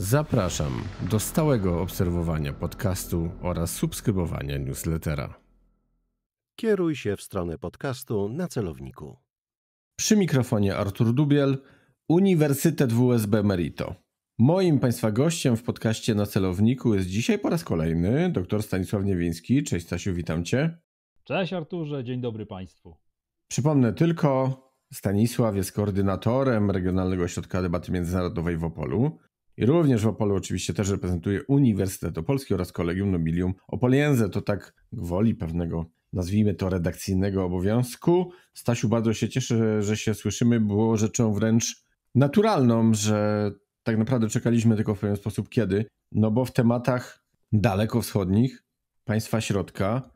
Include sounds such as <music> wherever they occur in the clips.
Zapraszam do stałego obserwowania podcastu oraz subskrybowania newslettera. Kieruj się w stronę podcastu na celowniku. Przy mikrofonie Artur Dubiel, Uniwersytet WSB Merito. Moim Państwa gościem w podcaście na celowniku jest dzisiaj po raz kolejny dr Stanisław Niewiński. Cześć Stasiu, witam Cię. Cześć Arturze, dzień dobry Państwu. Przypomnę tylko, Stanisław jest koordynatorem Regionalnego Ośrodka Debaty Międzynarodowej w Opolu. I również w Opolu oczywiście też reprezentuje Uniwersytet Opolski oraz Kolegium Nobilium Opoliense. To tak gwoli pewnego, nazwijmy to redakcyjnego obowiązku. Stasiu, bardzo się cieszę, że się słyszymy. Było rzeczą wręcz naturalną, że tak naprawdę czekaliśmy tylko w pewien sposób kiedy. No bo w tematach dalekowschodnich, państwa środka,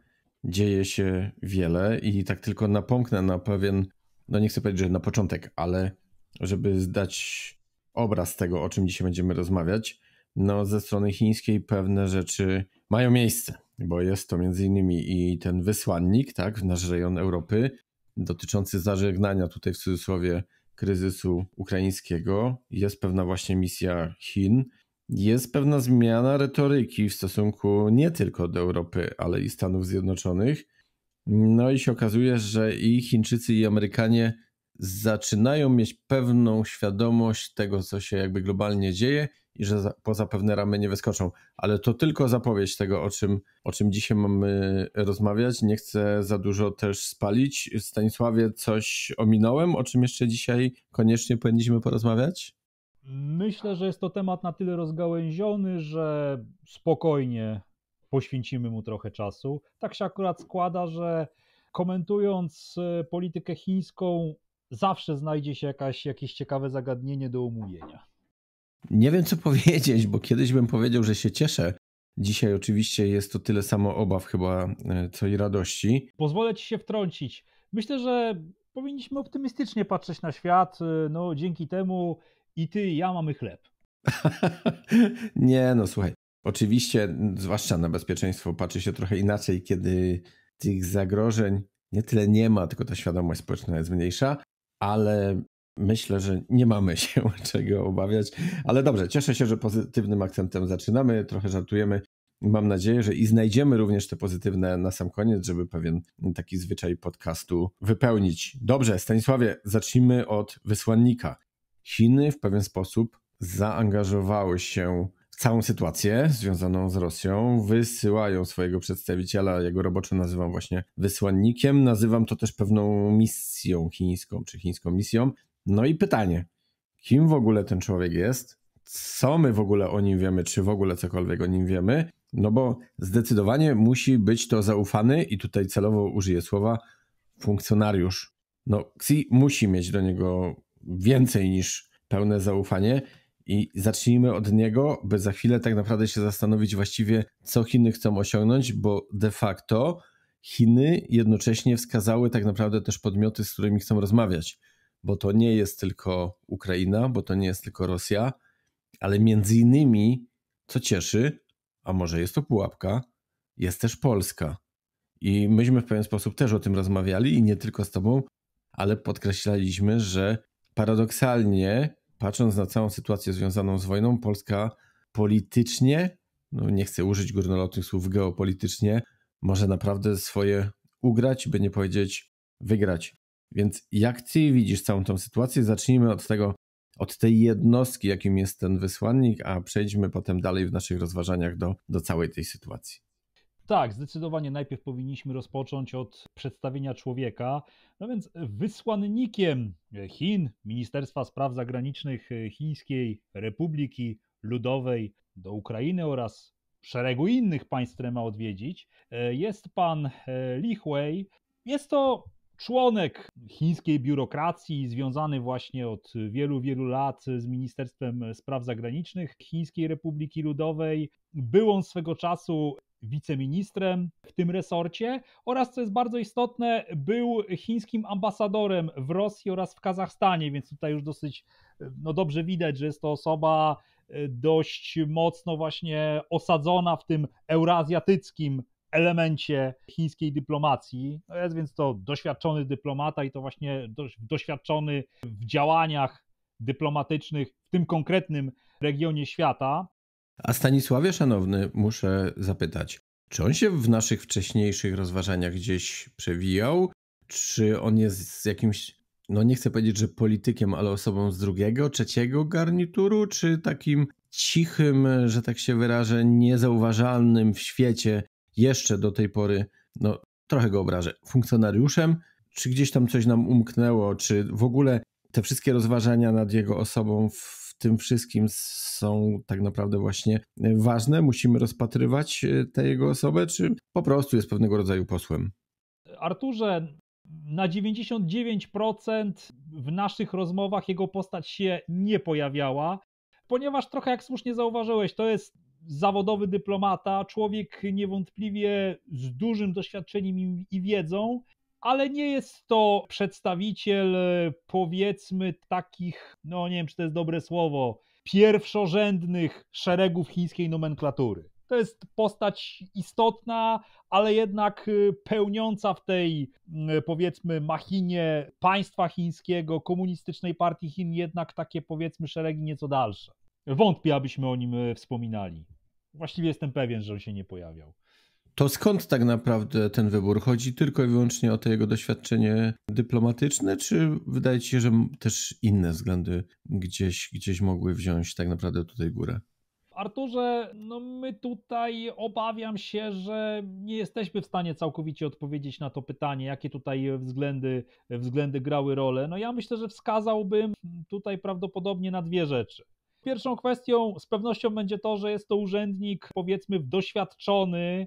dzieje się wiele i tak tylko napomknę na pewien, no nie chcę powiedzieć, że na początek, ale żeby zdać obraz tego, o czym dzisiaj będziemy rozmawiać, no ze strony chińskiej pewne rzeczy mają miejsce, bo jest to między innymi i ten wysłannik, tak, w nasz rejon Europy, dotyczący zażegnania tutaj w cudzysłowie kryzysu ukraińskiego. Jest pewna właśnie misja Chin, jest pewna zmiana retoryki w stosunku nie tylko do Europy, ale i Stanów Zjednoczonych. No i się okazuje, że i Chińczycy, i Amerykanie zaczynają mieć pewną świadomość tego, co się jakby globalnie dzieje i że poza pewne ramy nie wyskoczą. Ale to tylko zapowiedź tego, o czym, o czym dzisiaj mamy rozmawiać. Nie chcę za dużo też spalić. Stanisławie, coś ominąłem, o czym jeszcze dzisiaj koniecznie powinniśmy porozmawiać? Myślę, że jest to temat na tyle rozgałęziony, że spokojnie poświęcimy mu trochę czasu. Tak się akurat składa, że komentując e, politykę chińską, zawsze znajdzie się jakaś, jakieś ciekawe zagadnienie do omówienia. Nie wiem, co <laughs> powiedzieć, bo kiedyś bym powiedział, że się cieszę. Dzisiaj oczywiście jest to tyle samo obaw chyba, e, co i radości. Pozwolę ci się wtrącić. Myślę, że powinniśmy optymistycznie patrzeć na świat. E, no, dzięki temu i ty, i ja mamy chleb. <laughs> nie, no słuchaj. Oczywiście, zwłaszcza na bezpieczeństwo, patrzy się trochę inaczej, kiedy tych zagrożeń nie tyle nie ma, tylko ta świadomość społeczna jest mniejsza ale myślę, że nie mamy <laughs> się czego obawiać. Ale dobrze, cieszę się, że pozytywnym akcentem zaczynamy, trochę żartujemy. Mam nadzieję, że i znajdziemy również te pozytywne na sam koniec, żeby pewien taki zwyczaj podcastu wypełnić. Dobrze, Stanisławie, zacznijmy od wysłannika. Chiny w pewien sposób zaangażowały się całą sytuację związaną z Rosją, wysyłają swojego przedstawiciela, jego roboczo nazywam właśnie wysłannikiem, nazywam to też pewną misją chińską, czy chińską misją. No i pytanie, kim w ogóle ten człowiek jest? Co my w ogóle o nim wiemy, czy w ogóle cokolwiek o nim wiemy? No bo zdecydowanie musi być to zaufany, i tutaj celowo użyję słowa funkcjonariusz. No, Xi musi mieć do niego więcej niż pełne zaufanie. I zacznijmy od niego, by za chwilę tak naprawdę się zastanowić właściwie, co Chiny chcą osiągnąć, bo de facto Chiny jednocześnie wskazały tak naprawdę też podmioty, z którymi chcą rozmawiać, bo to nie jest tylko Ukraina, bo to nie jest tylko Rosja, ale między innymi, co cieszy, a może jest to pułapka, jest też Polska. I myśmy w pewien sposób też o tym rozmawiali i nie tylko z Tobą, ale podkreślaliśmy, że paradoksalnie patrząc na całą sytuację związaną z wojną, Polska politycznie, no nie chcę użyć górnolotnych słów geopolitycznie, może naprawdę swoje ugrać, by nie powiedzieć wygrać. Więc jak ty widzisz całą tą sytuację? Zacznijmy od tego, od tej jednostki, jakim jest ten wysłannik, a przejdźmy potem dalej w naszych rozważaniach do, do całej tej sytuacji. Tak, zdecydowanie najpierw powinniśmy rozpocząć od przedstawienia człowieka. No więc wysłannikiem Chin, Ministerstwa Spraw Zagranicznych Chińskiej Republiki Ludowej do Ukrainy oraz szeregu innych państw, które ma odwiedzić, jest pan Li Hui. Jest to członek chińskiej biurokracji, związany właśnie od wielu, wielu lat z Ministerstwem Spraw Zagranicznych Chińskiej Republiki Ludowej. Był on swego czasu wiceministrem w tym resorcie oraz, co jest bardzo istotne, był chińskim ambasadorem w Rosji oraz w Kazachstanie, więc tutaj już dosyć no dobrze widać, że jest to osoba e, dość mocno właśnie osadzona w tym euroazjatyckim elemencie chińskiej dyplomacji. No jest więc to doświadczony dyplomata i to właśnie doświadczony w działaniach dyplomatycznych w tym konkretnym regionie świata. A Stanisławie, szanowny, muszę zapytać, czy on się w naszych wcześniejszych rozważaniach gdzieś przewijał? Czy on jest jakimś, no nie chcę powiedzieć, że politykiem, ale osobą z drugiego, trzeciego garnituru, czy takim cichym, że tak się wyrażę, niezauważalnym w świecie jeszcze do tej pory, no trochę go obrażę, funkcjonariuszem? Czy gdzieś tam coś nam umknęło? Czy w ogóle te wszystkie rozważania nad jego osobą w tym wszystkim są tak naprawdę właśnie e, ważne? Musimy rozpatrywać e, tę jego osobę, czy po prostu jest pewnego rodzaju posłem? Arturze, na 99% w naszych rozmowach jego postać się nie pojawiała, ponieważ trochę jak słusznie zauważyłeś, to jest zawodowy dyplomata, człowiek niewątpliwie z dużym doświadczeniem i wiedzą, ale nie jest to przedstawiciel e, powiedzmy takich, no nie wiem czy to jest dobre słowo, pierwszorzędnych szeregów chińskiej nomenklatury. To jest postać istotna, ale jednak e, pełniąca w tej e, powiedzmy machinie państwa chińskiego, komunistycznej partii Chin jednak takie powiedzmy szeregi nieco dalsze. Wątpię, abyśmy o nim wspominali. Właściwie jestem pewien, że on się nie pojawiał. To skąd tak naprawdę ten wybór? Chodzi tylko i wyłącznie o to jego doświadczenie dyplomatyczne, czy wydaje ci się, że też inne względy gdzieś, gdzieś mogły wziąć tak naprawdę tutaj górę? Arturze, no my tutaj obawiam się, że nie jesteśmy w stanie całkowicie odpowiedzieć na to pytanie, jakie tutaj względy, względy grały rolę. No ja myślę, że wskazałbym tutaj prawdopodobnie na dwie rzeczy. Pierwszą kwestią z pewnością będzie to, że jest to urzędnik powiedzmy doświadczony,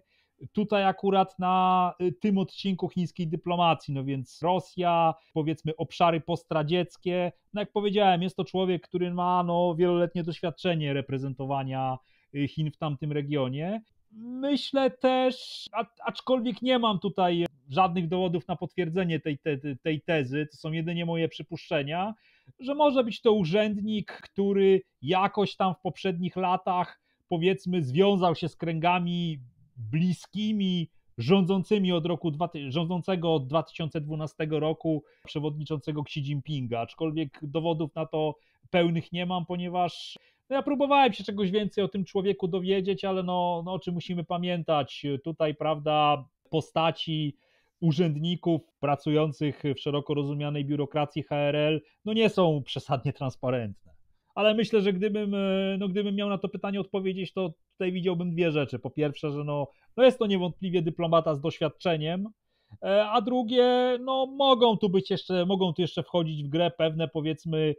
Tutaj akurat na y, tym odcinku chińskiej dyplomacji, no więc Rosja, powiedzmy obszary postradzieckie, no jak powiedziałem, jest to człowiek, który ma no, wieloletnie doświadczenie reprezentowania y, Chin w tamtym regionie. Myślę też, aczkolwiek nie mam tutaj żadnych dowodów na potwierdzenie tej, te, tej tezy, to są jedynie moje przypuszczenia, że może być to urzędnik, który jakoś tam w poprzednich latach, powiedzmy, związał się z kręgami bliskimi rządzącymi od roku, rządzącego od 2012 roku przewodniczącego Xi Jinpinga, aczkolwiek dowodów na to pełnych nie mam, ponieważ no ja próbowałem się czegoś więcej o tym człowieku dowiedzieć, ale no, no o czym musimy pamiętać, tutaj prawda postaci urzędników pracujących w szeroko rozumianej biurokracji HRL no nie są przesadnie transparentne ale myślę, że gdybym, e, no, gdybym miał na to pytanie odpowiedzieć, to tutaj widziałbym dwie rzeczy. Po pierwsze, że no, no jest to niewątpliwie dyplomata z doświadczeniem, e, a drugie, no mogą tu być jeszcze, mogą tu jeszcze wchodzić w grę pewne powiedzmy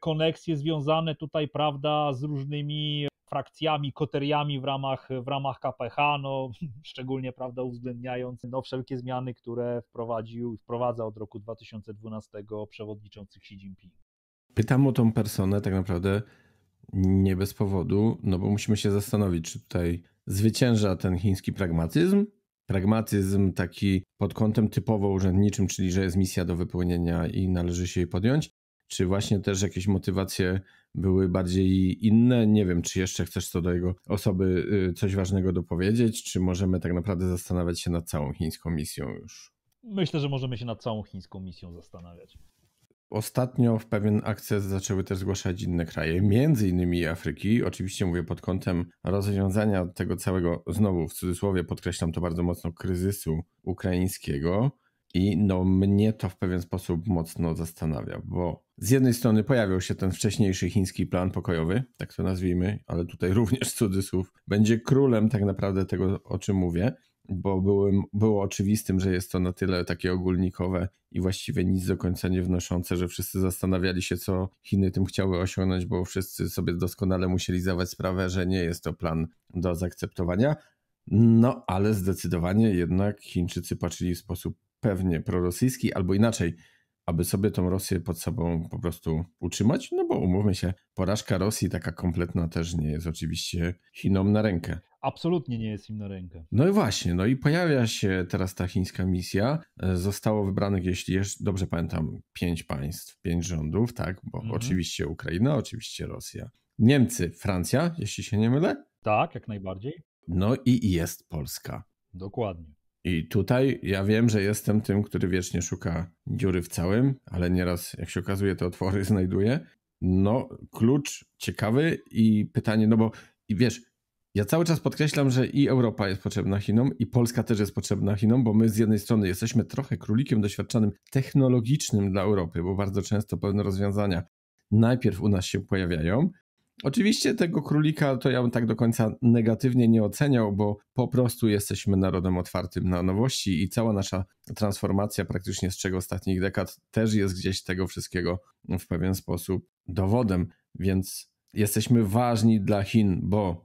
koneksje związane tutaj, prawda, z różnymi frakcjami, koteriami w ramach, w ramach KPH, no, <laughs> szczególnie prawda, uwzględniając no, wszelkie zmiany, które wprowadził i wprowadza od roku 2012 przewodniczący Xi Jinping pytam o tą personę tak naprawdę nie bez powodu, no bo musimy się zastanowić, czy tutaj zwycięża ten chiński pragmatyzm, pragmatyzm taki pod kątem typowo urzędniczym, czyli że jest misja do wypełnienia i należy się jej podjąć, czy właśnie też jakieś motywacje były bardziej inne? Nie wiem, czy jeszcze chcesz co do jego osoby y, coś ważnego dopowiedzieć, czy możemy tak naprawdę zastanawiać się nad całą chińską misją już? Myślę, że możemy się nad całą chińską misją zastanawiać. Ostatnio w pewien akces zaczęły też zgłaszać inne kraje, między innymi Afryki. Oczywiście mówię pod kątem rozwiązania tego całego, znowu w cudzysłowie podkreślam to bardzo mocno, kryzysu ukraińskiego. I no mnie to w pewien sposób mocno zastanawia, bo z jednej strony pojawił się ten wcześniejszy chiński plan pokojowy, tak to nazwijmy, ale tutaj <laughs> również cudzysłów będzie królem tak naprawdę tego, o czym mówię bo byłem, było oczywistym, że jest to na tyle takie ogólnikowe i właściwie nic do końca nie wnoszące, że wszyscy zastanawiali się, co Chiny tym chciały osiągnąć, bo wszyscy sobie doskonale musieli zdawać sprawę, że nie jest to plan do zaakceptowania. No, ale zdecydowanie jednak Chińczycy patrzyli w sposób pewnie prorosyjski, albo inaczej, aby sobie tą Rosję pod sobą po prostu utrzymać, no bo umówmy się, porażka Rosji taka kompletna też nie jest oczywiście Chinom na rękę. Absolutnie nie jest im na rękę. No i właśnie, no i pojawia się teraz ta chińska misja. E, zostało wybranych, jeśli dobrze pamiętam, pięć państw, pięć rządów, tak? Bo mhm. oczywiście Ukraina, oczywiście Rosja, Niemcy, Francja, jeśli się nie mylę. Tak, jak najbardziej. No i jest Polska. Dokładnie. I tutaj ja wiem, że jestem tym, który wiecznie szuka dziury w całym, ale nieraz, jak się okazuje, te otwory <laughs> znajduje. No, klucz ciekawy i pytanie, no bo i wiesz, ja cały czas podkreślam, że i Europa jest potrzebna Chinom, i Polska też jest potrzebna Chinom, bo my z jednej strony jesteśmy trochę królikiem doświadczanym technologicznym dla Europy, bo bardzo często pewne rozwiązania najpierw u nas się pojawiają, Oczywiście tego królika to ja bym tak do końca negatywnie nie oceniał, bo po prostu jesteśmy narodem otwartym na nowości i cała nasza transformacja praktycznie z czego ostatnich dekad też jest gdzieś tego wszystkiego w pewien sposób dowodem, więc jesteśmy ważni dla Chin, bo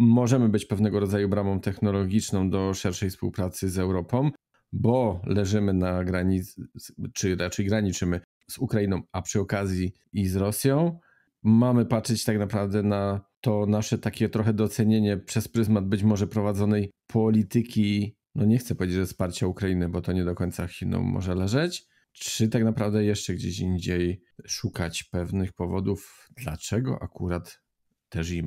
możemy być pewnego rodzaju bramą technologiczną do szerszej współpracy z Europą, bo leżymy na granicy, czy raczej graniczymy z Ukrainą, a przy okazji i z Rosją mamy patrzeć tak naprawdę na to nasze takie trochę docenienie przez pryzmat być może prowadzonej polityki, no nie chcę powiedzieć, że wsparcia Ukrainy, bo to nie do końca Chinom może leżeć, czy tak naprawdę jeszcze gdzieś indziej szukać pewnych powodów, dlaczego akurat te i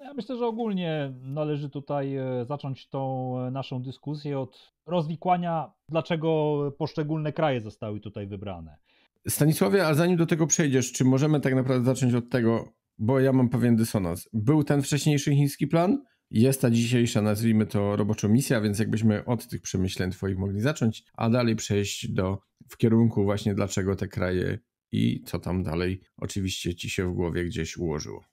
Ja myślę, że ogólnie należy tutaj e, zacząć tą e, naszą dyskusję od rozwikłania, dlaczego poszczególne kraje zostały tutaj wybrane. Stanisławie, a zanim do tego przejdziesz, czy możemy tak naprawdę zacząć od tego, bo ja mam pewien dysonans. Był ten wcześniejszy chiński plan, jest ta dzisiejsza, nazwijmy to roboczo misja, więc jakbyśmy od tych przemyśleń twoich mogli zacząć, a dalej przejść do, w kierunku właśnie dlaczego te kraje i co tam dalej oczywiście ci się w głowie gdzieś ułożyło.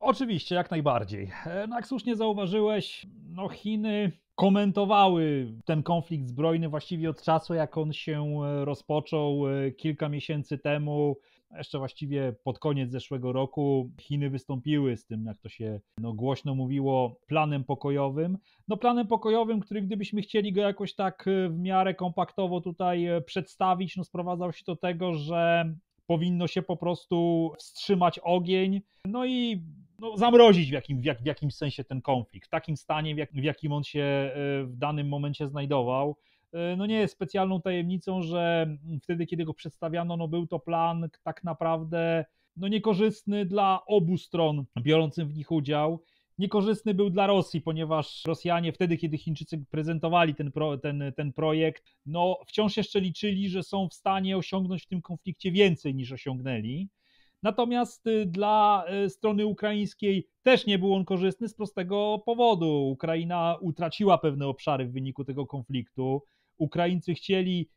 Oczywiście, jak najbardziej. E, no jak słusznie zauważyłeś, no Chiny komentowały ten konflikt zbrojny właściwie od czasu, jak on się e, rozpoczął e, kilka miesięcy temu. Jeszcze właściwie pod koniec zeszłego roku Chiny wystąpiły z tym, jak to się no, głośno mówiło, planem pokojowym. No planem pokojowym, który gdybyśmy chcieli go jakoś tak e, w miarę kompaktowo tutaj przedstawić, no sprowadzał się do tego, że powinno się po prostu wstrzymać ogień. No i no, zamrozić w, jakim, w, jak, w jakimś sensie ten konflikt. W takim stanie, w, jak, w jakim on się e, w danym momencie znajdował. E, no nie jest specjalną tajemnicą, że wtedy, kiedy go przedstawiano, no był to plan tak naprawdę no niekorzystny dla obu stron biorącym w nich udział. Niekorzystny był dla Rosji, ponieważ Rosjanie wtedy, kiedy Chińczycy prezentowali ten, pro, ten, ten projekt, no wciąż jeszcze liczyli, że są w stanie osiągnąć w tym konflikcie więcej niż osiągnęli. Natomiast y, dla y, strony ukraińskiej też nie był on korzystny z prostego powodu. Ukraina utraciła pewne obszary w wyniku tego konfliktu. Ukraińcy chcieli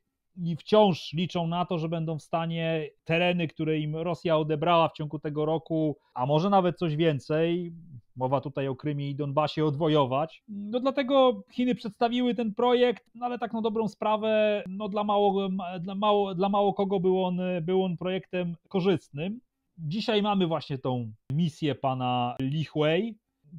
i wciąż liczą na to, że będą w stanie tereny, które im Rosja odebrała w ciągu tego roku, a może nawet coś więcej, mowa tutaj o Krymie i Donbasie, odwojować. No dlatego Chiny przedstawiły ten projekt, no ale tak na dobrą sprawę, no dla mało, dla mało, dla mało kogo był on, był on projektem korzystnym. Dzisiaj mamy właśnie tą misję pana Li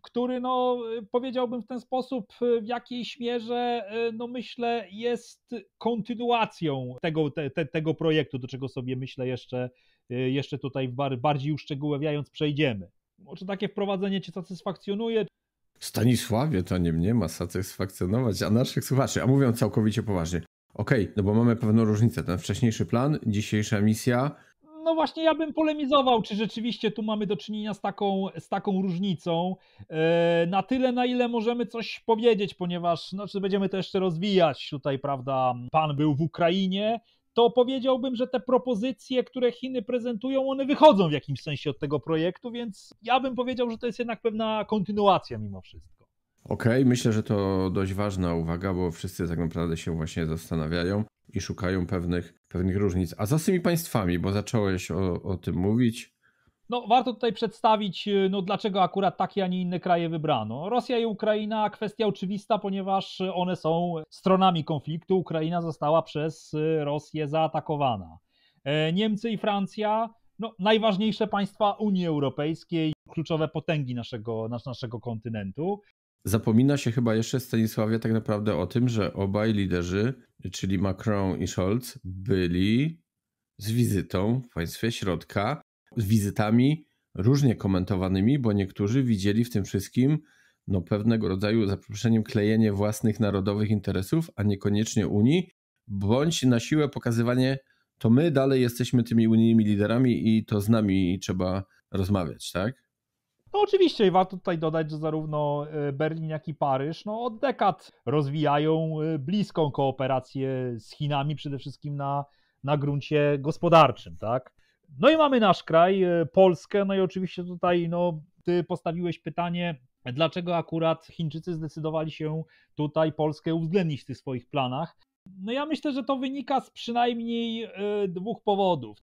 który no, powiedziałbym w ten sposób, w jakiejś mierze, e, no myślę, jest kontynuacją tego, te, te, tego projektu, do czego sobie myślę jeszcze, e, jeszcze tutaj bardziej uszczegółowiając przejdziemy. Czy takie wprowadzenie cię satysfakcjonuje? Stanisławie, to nie mnie ma satysfakcjonować, a naszych słuchaczy, a mówią całkowicie poważnie. Okej, okay, no bo mamy pewną różnicę. Ten wcześniejszy plan, dzisiejsza misja, no właśnie ja bym polemizował, czy rzeczywiście tu mamy do czynienia z taką, z taką różnicą. E, na tyle, na ile możemy coś powiedzieć, ponieważ znaczy będziemy to jeszcze rozwijać. Tutaj, prawda, pan był w Ukrainie, to powiedziałbym, że te propozycje, które Chiny prezentują, one wychodzą w jakimś sensie od tego projektu, więc ja bym powiedział, że to jest jednak pewna kontynuacja mimo wszystko. Okej, okay, myślę, że to dość ważna uwaga, bo wszyscy tak naprawdę się właśnie zastanawiają, i szukają pewnych, pewnych różnic. A z tymi państwami, bo zacząłeś o, o tym mówić. No, warto tutaj przedstawić, y, no, dlaczego akurat takie, a nie inne kraje wybrano. Rosja i Ukraina, kwestia oczywista, ponieważ one są stronami konfliktu. Ukraina została przez y, Rosję zaatakowana. E, Niemcy i Francja, no, najważniejsze państwa Unii Europejskiej, kluczowe potęgi naszego, naszego kontynentu. Zapomina się chyba jeszcze Stanisławie tak naprawdę o tym, że obaj liderzy, czyli Macron i Scholz, byli z wizytą w państwie środka, z wizytami różnie komentowanymi, bo niektórzy widzieli w tym wszystkim no, pewnego rodzaju, za klejenie własnych narodowych interesów, a niekoniecznie Unii, bądź na siłę pokazywanie, to my dalej jesteśmy tymi unijnymi liderami i to z nami trzeba rozmawiać, tak? No oczywiście i warto tutaj dodać, że zarówno e, Berlin, jak i Paryż no, od dekad rozwijają e, bliską kooperację z Chinami, przede wszystkim na, na gruncie gospodarczym, tak? No i mamy nasz kraj, e, Polskę, no i oczywiście tutaj no, ty postawiłeś pytanie, dlaczego akurat Chińczycy zdecydowali się tutaj Polskę uwzględnić w tych swoich planach. No ja myślę, że to wynika z przynajmniej dwóch powodów.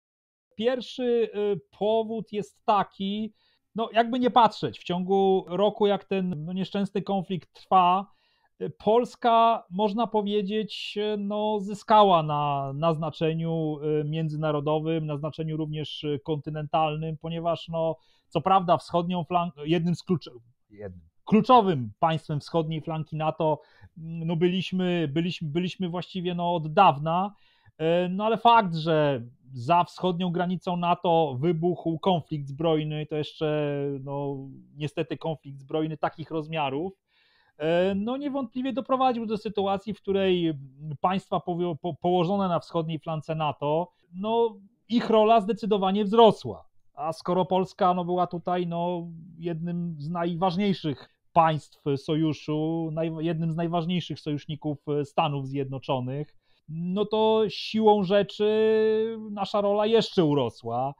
Pierwszy powód jest taki, no jakby nie patrzeć, w ciągu roku, jak ten no, nieszczęsny konflikt trwa, y, Polska, można powiedzieć, y, no, zyskała na, na znaczeniu y, międzynarodowym, na znaczeniu również kontynentalnym, ponieważ no, co prawda wschodnią flankę, jednym z kluczowym państwem wschodniej flanki NATO mm, no, byliśmy, byliśmy, byliśmy właściwie no, od dawna, no ale fakt, że za wschodnią granicą NATO wybuchł konflikt zbrojny, to jeszcze no, niestety konflikt zbrojny takich rozmiarów, e, no niewątpliwie doprowadził do sytuacji, w której państwa położone na wschodniej flance NATO, no ich rola zdecydowanie wzrosła. A skoro Polska no, była tutaj no, jednym z najważniejszych państw sojuszu, jednym z najważniejszych sojuszników Stanów Zjednoczonych, no to siłą rzeczy nasza rola jeszcze urosła.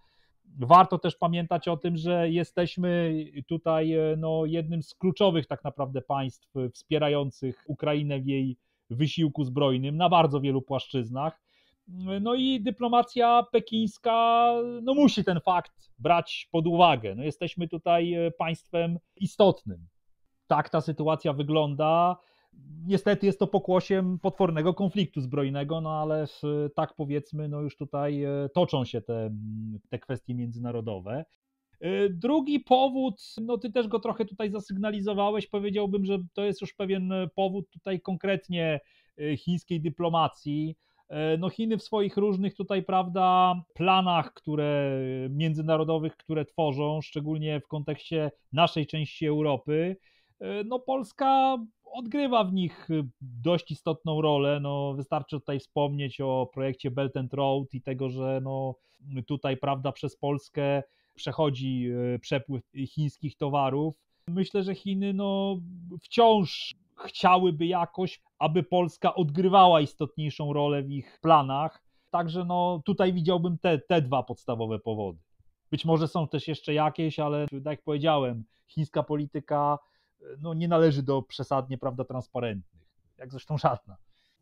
Warto też pamiętać o tym, że jesteśmy tutaj e, no, jednym z kluczowych tak naprawdę państw e, wspierających Ukrainę w jej wysiłku zbrojnym na bardzo wielu płaszczyznach. No i dyplomacja pekińska no, musi ten fakt brać pod uwagę. No, jesteśmy tutaj e, państwem istotnym. Tak ta sytuacja wygląda. Niestety jest to pokłosiem potwornego konfliktu zbrojnego, no ale tak powiedzmy, no już tutaj e, toczą się te, te kwestie międzynarodowe. E, drugi powód, no ty też go trochę tutaj zasygnalizowałeś, powiedziałbym, że to jest już pewien powód tutaj konkretnie e, chińskiej dyplomacji. No Chiny w swoich różnych tutaj, prawda, planach, które międzynarodowych, które tworzą, szczególnie w kontekście naszej części Europy, E, no Polska odgrywa w nich dość istotną rolę. No, wystarczy tutaj wspomnieć o projekcie Belt and Road i tego, że no, tutaj prawda przez Polskę przechodzi e, przepływ chińskich towarów. Myślę, że Chiny no, wciąż chciałyby jakoś, aby Polska odgrywała istotniejszą rolę w ich planach. Także no, tutaj widziałbym te, te dwa podstawowe powody. Być może są też jeszcze jakieś, ale tak jak powiedziałem, chińska polityka no, nie należy do przesadnie prawda, transparentnych, jak zresztą żadna.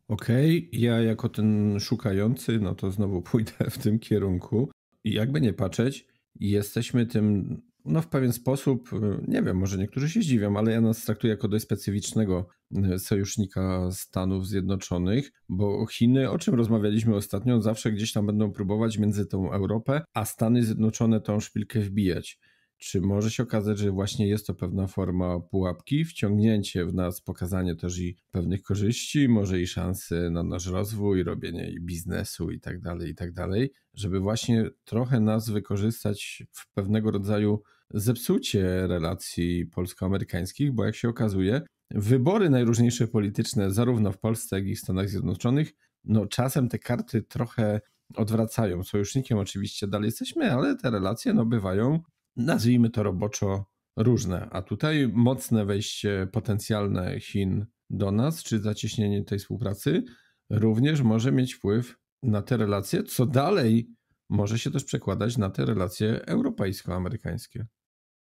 Okej, okay. ja jako ten szukający, no to znowu pójdę w tym kierunku. I jakby nie patrzeć, jesteśmy tym, no w pewien sposób, nie wiem, może niektórzy się zdziwią, ale ja nas traktuję jako dość specyficznego e, sojusznika Stanów Zjednoczonych, bo Chiny, o czym rozmawialiśmy ostatnio, zawsze gdzieś tam będą próbować między tą Europę, a Stany Zjednoczone tą szpilkę wbijać czy może się okazać, że właśnie jest to pewna forma pułapki, wciągnięcie w nas, pokazanie też i pewnych korzyści, może i szansy na nasz rozwój, robienie i biznesu i tak dalej, i tak dalej, żeby właśnie trochę nas wykorzystać w pewnego rodzaju zepsucie relacji polsko-amerykańskich, bo jak się okazuje, wybory najróżniejsze polityczne, zarówno w Polsce, jak i w Stanach Zjednoczonych, no czasem te karty trochę odwracają. Sojusznikiem oczywiście dalej jesteśmy, ale te relacje no, bywają nazwijmy to roboczo, różne. A tutaj mocne wejście potencjalne Chin do nas, czy zacieśnienie tej współpracy, również może mieć wpływ na te relacje, co dalej może się też przekładać na te relacje europejsko-amerykańskie.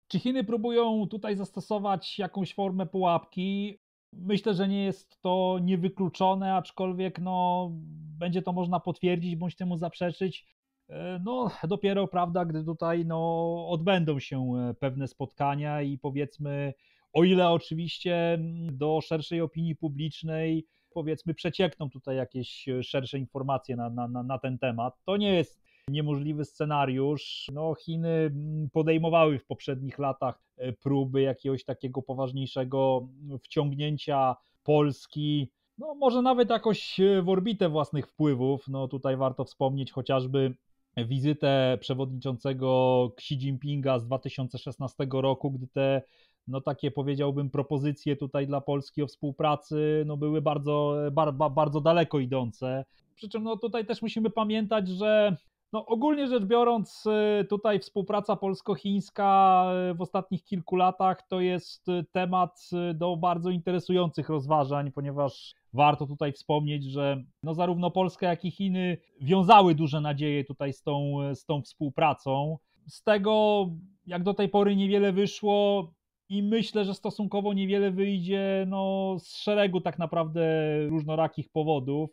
Czy Chiny próbują tutaj zastosować jakąś formę pułapki? Myślę, że nie jest to niewykluczone, aczkolwiek no, będzie to można potwierdzić bądź temu zaprzeczyć. E, no, dopiero, prawda, gdy tutaj no, odbędą się e, pewne spotkania i powiedzmy, o ile oczywiście do szerszej opinii publicznej, powiedzmy, przeciekną tutaj jakieś e, szersze informacje na, na, na ten temat. To nie jest niemożliwy scenariusz. No, Chiny podejmowały w poprzednich latach próby jakiegoś takiego poważniejszego wciągnięcia Polski. No, może nawet jakoś w orbitę własnych wpływów. No, tutaj warto wspomnieć chociażby wizytę przewodniczącego Xi Jinpinga z 2016 roku, gdy te no takie powiedziałbym propozycje tutaj dla Polski o współpracy no były bardzo, e, bar, bardzo daleko idące. Przy czym no tutaj też musimy pamiętać, że no, ogólnie rzecz biorąc, y, tutaj współpraca polsko-chińska y, w ostatnich kilku latach to jest y, temat do bardzo interesujących rozważań, ponieważ warto tutaj wspomnieć, że no zarówno Polska, jak i Chiny wiązały duże nadzieje tutaj z tą, z tą współpracą. Z tego, jak do tej pory niewiele wyszło, i myślę, że stosunkowo niewiele wyjdzie no, z szeregu tak naprawdę różnorakich powodów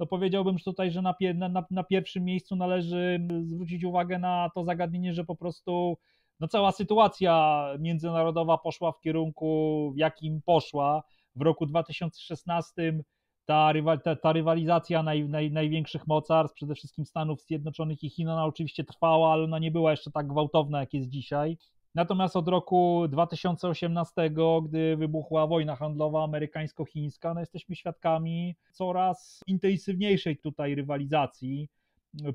to powiedziałbym że tutaj, że na, na, na pierwszym miejscu należy mm, zwrócić uwagę na to zagadnienie, że po prostu no cała sytuacja międzynarodowa poszła w kierunku, w jakim poszła. W roku 2016 ta, ta, ta rywalizacja naj, naj, największych mocarstw, przede wszystkim Stanów Zjednoczonych i Chin, ona oczywiście trwała, ale ona nie była jeszcze tak gwałtowna, jak jest dzisiaj. Natomiast od roku 2018, gdy wybuchła wojna handlowa amerykańsko-chińska, no jesteśmy świadkami coraz intensywniejszej tutaj rywalizacji.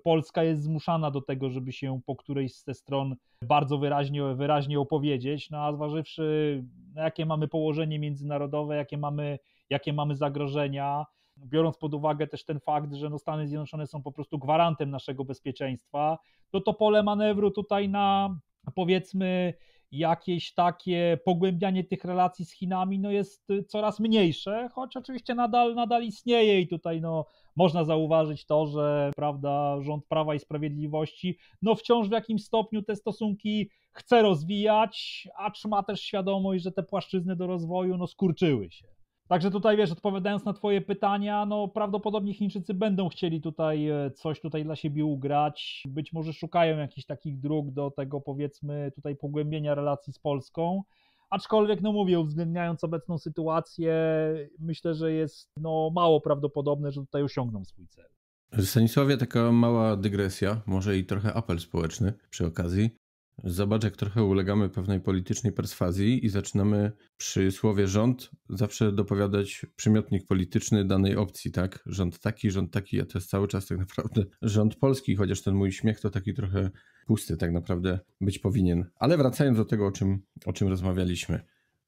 Polska jest zmuszana do tego, żeby się po którejś z tych stron bardzo wyraźnie, wyraźnie opowiedzieć, no a zważywszy, no jakie mamy położenie międzynarodowe, jakie mamy, jakie mamy zagrożenia, biorąc pod uwagę też ten fakt, że no Stany Zjednoczone są po prostu gwarantem naszego bezpieczeństwa, to to pole manewru tutaj na powiedzmy jakieś takie pogłębianie tych relacji z Chinami no jest coraz mniejsze, choć oczywiście nadal, nadal istnieje i tutaj no, można zauważyć to, że prawda, rząd Prawa i Sprawiedliwości no wciąż w jakimś stopniu te stosunki chce rozwijać, acz ma też świadomość, że te płaszczyzny do rozwoju no skurczyły się. Także tutaj wiesz, odpowiadając na Twoje pytania, no prawdopodobnie Chińczycy będą chcieli tutaj e, coś tutaj dla siebie ugrać. Być może szukają jakichś takich dróg do tego, powiedzmy, tutaj pogłębienia relacji z Polską. Aczkolwiek, no mówię, uwzględniając obecną sytuację, myślę, że jest no, mało prawdopodobne, że tutaj osiągną swój cel. Stanisławie, taka mała dygresja, może i trochę apel społeczny przy okazji. Zobacz, jak trochę ulegamy pewnej politycznej perswazji i zaczynamy przy słowie rząd zawsze dopowiadać przymiotnik polityczny danej opcji, tak? Rząd taki, rząd taki, a to jest cały czas tak naprawdę rząd polski, chociaż ten mój śmiech to taki trochę pusty tak naprawdę być powinien. Ale wracając do tego, o czym, o czym rozmawialiśmy,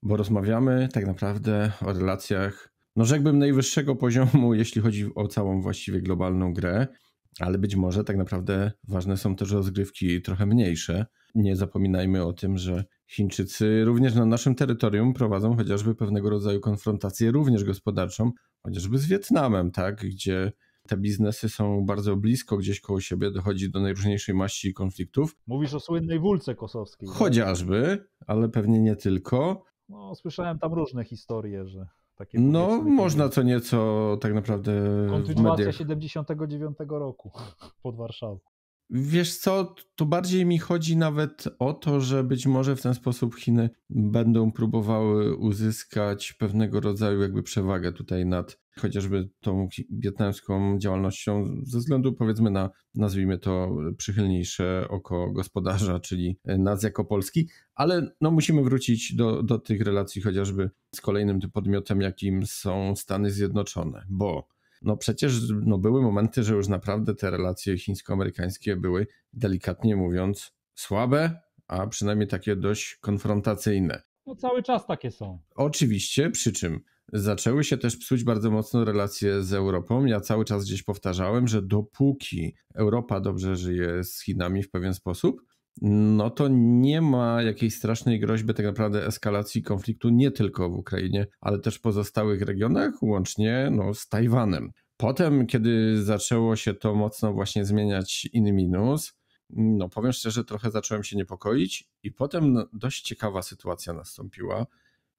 bo rozmawiamy tak naprawdę o relacjach, no rzekłbym najwyższego poziomu, jeśli chodzi o całą właściwie globalną grę, ale być może tak naprawdę ważne są też rozgrywki trochę mniejsze, nie zapominajmy o tym, że Chińczycy również na naszym terytorium prowadzą chociażby pewnego rodzaju konfrontację, również gospodarczą, chociażby z Wietnamem, tak, gdzie te biznesy są bardzo blisko gdzieś koło siebie, dochodzi do najróżniejszej maści konfliktów. Mówisz o słynnej wulce kosowskiej. Tak? Chociażby, ale pewnie nie tylko. No, słyszałem tam różne historie, że takie. No, można co nieco tak naprawdę. Kontynuacja w 79 roku <laughs> pod Warszawą. Wiesz co, to bardziej mi chodzi nawet o to, że być może w ten sposób Chiny będą próbowały uzyskać pewnego rodzaju jakby przewagę tutaj nad chociażby tą wietnamską działalnością ze względu powiedzmy na, nazwijmy to, przychylniejsze oko gospodarza, czyli nas jako Polski, ale no musimy wrócić do, do tych relacji chociażby z kolejnym tym podmiotem, jakim są Stany Zjednoczone, bo no przecież no były momenty, że już naprawdę te relacje chińsko-amerykańskie były delikatnie mówiąc słabe, a przynajmniej takie dość konfrontacyjne. No cały czas takie są. Oczywiście, przy czym zaczęły się też psuć bardzo mocno relacje z Europą. Ja cały czas gdzieś powtarzałem, że dopóki Europa dobrze żyje z Chinami w pewien sposób, no to nie ma jakiejś strasznej groźby tak naprawdę eskalacji konfliktu nie tylko w Ukrainie, ale też w pozostałych regionach, łącznie no, z Tajwanem. Potem, kiedy zaczęło się to mocno właśnie zmieniać in minus, no powiem szczerze, trochę zacząłem się niepokoić i potem no, dość ciekawa sytuacja nastąpiła,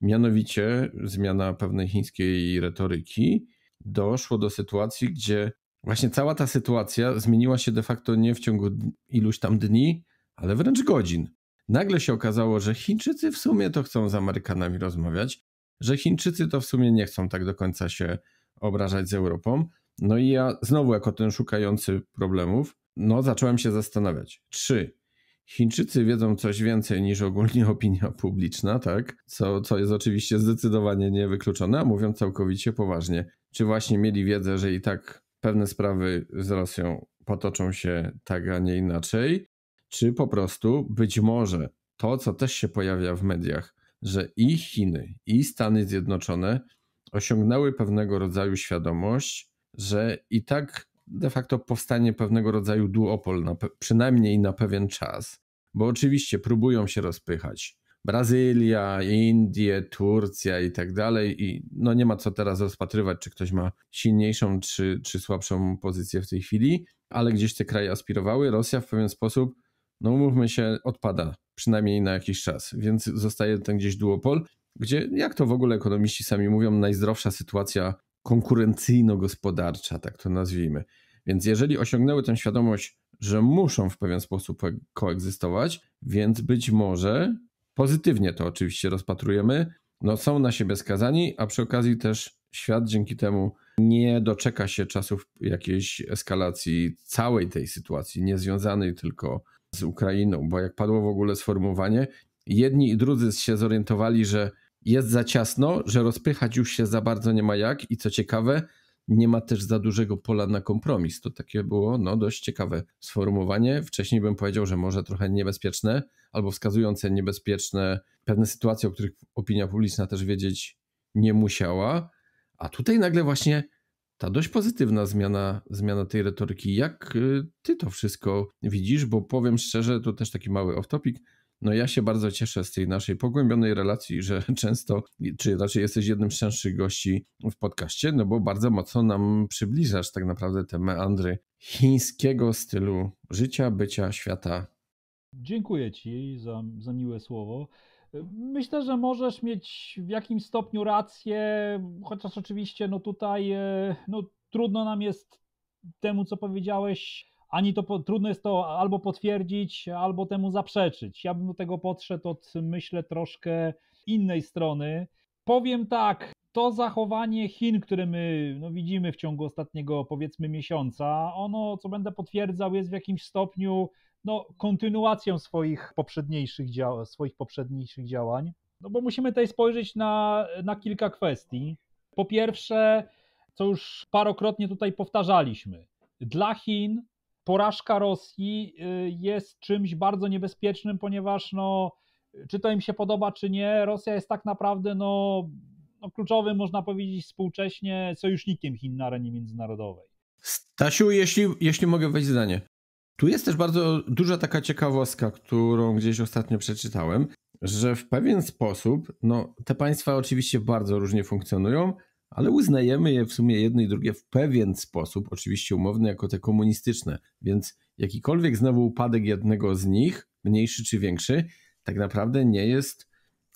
mianowicie zmiana pewnej chińskiej retoryki. Doszło do sytuacji, gdzie właśnie cała ta sytuacja zmieniła się de facto nie w ciągu iluś tam dni, ale wręcz godzin. Nagle się okazało, że Chińczycy w sumie to chcą z Amerykanami rozmawiać, że Chińczycy to w sumie nie chcą tak do końca się obrażać z Europą. No i ja znowu, jako ten szukający problemów, no zacząłem się zastanawiać, czy Chińczycy wiedzą coś więcej niż ogólnie <laughs> opinia publiczna, tak? Co, co jest oczywiście zdecydowanie niewykluczone, a mówią całkowicie poważnie. Czy właśnie mieli wiedzę, że i tak pewne sprawy z Rosją potoczą się tak, a nie inaczej? czy po prostu być może to, co też się pojawia w mediach, że i Chiny, i Stany Zjednoczone osiągnęły pewnego rodzaju świadomość, że i tak de facto powstanie pewnego rodzaju duopol, na przynajmniej na pewien czas, bo oczywiście próbują się rozpychać. Brazylia, Indie, Turcja i tak dalej. I no nie ma co teraz rozpatrywać, czy ktoś ma silniejszą czy, czy słabszą pozycję w tej chwili, ale gdzieś te kraje aspirowały. Rosja w pewien sposób no mówmy się, odpada przynajmniej na jakiś czas, więc zostaje ten gdzieś duopol, gdzie, jak to w ogóle ekonomiści sami mówią, najzdrowsza sytuacja konkurencyjno-gospodarcza, tak to nazwijmy. Więc jeżeli osiągnęły tę świadomość, że muszą w pewien sposób koegzystować, więc być może pozytywnie to oczywiście rozpatrujemy, no są na siebie skazani, a przy okazji też świat dzięki temu nie doczeka się czasów jakiejś eskalacji całej tej sytuacji, niezwiązanej tylko z Ukrainą, bo jak padło w ogóle sformułowanie, jedni i drudzy się zorientowali, że jest za ciasno, że rozpychać już się za bardzo nie ma jak i co ciekawe, nie ma też za dużego pola na kompromis. To takie było no, dość ciekawe sformułowanie. Wcześniej bym powiedział, że może trochę niebezpieczne albo wskazujące niebezpieczne pewne sytuacje, o których opinia publiczna też wiedzieć nie musiała. A tutaj nagle właśnie ta dość pozytywna zmiana, zmiana tej retoryki. Jak y, ty to wszystko widzisz? Bo powiem szczerze, to też taki mały off-topic. No ja się bardzo cieszę z tej naszej pogłębionej relacji, że <laughs> często, czy raczej jesteś jednym z częstszych gości w podcaście, no bo bardzo mocno nam przybliżasz tak naprawdę te meandry chińskiego stylu życia, bycia, świata. Dziękuję ci za, za miłe słowo. Myślę, że możesz mieć w jakimś stopniu rację, chociaż oczywiście no tutaj e, no, trudno nam jest temu, co powiedziałeś, ani to trudno jest to albo potwierdzić, albo temu zaprzeczyć. Ja bym do tego podszedł od, myślę, troszkę innej strony. Powiem tak, to zachowanie Chin, które my no, widzimy w ciągu ostatniego, powiedzmy, miesiąca, ono, co będę potwierdzał, jest w jakimś stopniu no, kontynuacją swoich poprzedniejszych, dział, swoich poprzedniejszych działań. No bo musimy tutaj spojrzeć na, na kilka kwestii. Po pierwsze, co już parokrotnie tutaj powtarzaliśmy, dla Chin porażka Rosji y, jest czymś bardzo niebezpiecznym, ponieważ no, czy to im się podoba, czy nie, Rosja jest tak naprawdę no, no, kluczowym, można powiedzieć, współcześnie sojusznikiem Chin na arenie międzynarodowej. Stasiu, jeśli, jeśli mogę wejść zdanie. Tu jest też bardzo duża taka ciekawostka, którą gdzieś ostatnio przeczytałem, że w pewien sposób, no te państwa oczywiście bardzo różnie funkcjonują, ale uznajemy je w sumie jedno i drugie w pewien sposób, oczywiście umowny, jako te komunistyczne. Więc jakikolwiek znowu upadek jednego z nich, mniejszy czy większy, tak naprawdę nie jest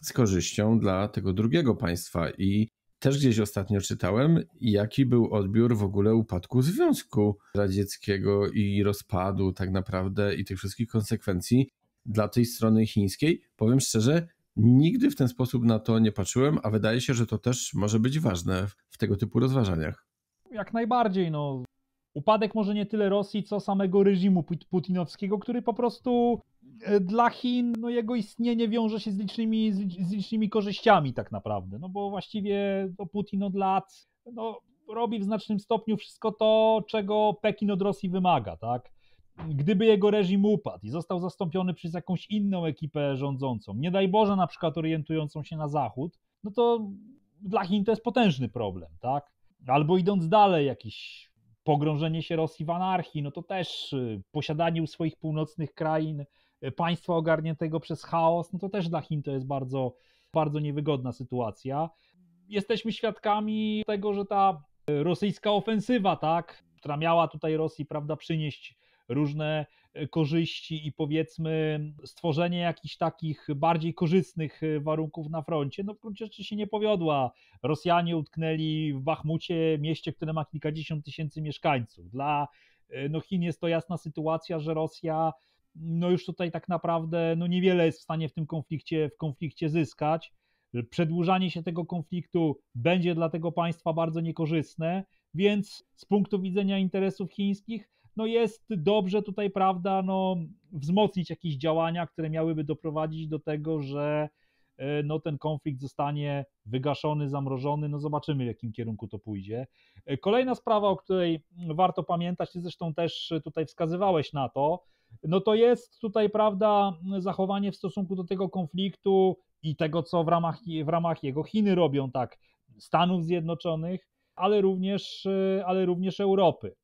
z korzyścią dla tego drugiego państwa. I też gdzieś ostatnio czytałem, jaki był odbiór w ogóle upadku Związku Radzieckiego i rozpadu, tak naprawdę, i tych wszystkich konsekwencji dla tej strony chińskiej. Powiem szczerze, nigdy w ten sposób na to nie patrzyłem, a wydaje się, że to też może być ważne w tego typu rozważaniach. Jak najbardziej, no. Upadek może nie tyle Rosji, co samego reżimu putinowskiego, który po prostu E, dla Chin no jego istnienie wiąże się z licznymi, z licznymi korzyściami tak naprawdę, no bo właściwie to no, Putin od lat no, robi w znacznym stopniu wszystko to, czego Pekin od Rosji wymaga, tak? Gdyby jego reżim upadł i został zastąpiony przez jakąś inną ekipę rządzącą, nie daj Boże na przykład orientującą się na Zachód, no to dla Chin to jest potężny problem, tak? Albo idąc dalej, jakieś pogrążenie się Rosji w anarchii, no to też y, posiadanie u swoich północnych krain państwa ogarniętego przez chaos, no to też dla Chin to jest bardzo, bardzo niewygodna sytuacja. Jesteśmy świadkami tego, że ta rosyjska ofensywa, tak, która miała tutaj Rosji, prawda, przynieść różne korzyści i powiedzmy stworzenie jakichś takich bardziej korzystnych warunków na froncie, no w gruncie rzeczy się nie powiodła. Rosjanie utknęli w Bachmucie, mieście, które ma kilkadziesiąt tysięcy mieszkańców. Dla no, Chin jest to jasna sytuacja, że Rosja no już tutaj tak naprawdę no niewiele jest w stanie w tym konflikcie, w konflikcie zyskać. Przedłużanie się tego konfliktu będzie dla tego państwa bardzo niekorzystne, więc z punktu widzenia interesów chińskich no jest dobrze tutaj, prawda, no, wzmocnić jakieś działania, które miałyby doprowadzić do tego, że E, no ten konflikt zostanie wygaszony, zamrożony, no zobaczymy w jakim kierunku to pójdzie. E, kolejna sprawa, o której warto pamiętać, ty zresztą też tutaj wskazywałeś na to, no to jest tutaj, prawda, zachowanie w stosunku do tego konfliktu i tego, co w ramach, w ramach jego Chiny robią, tak, Stanów Zjednoczonych, ale również, e, ale również Europy.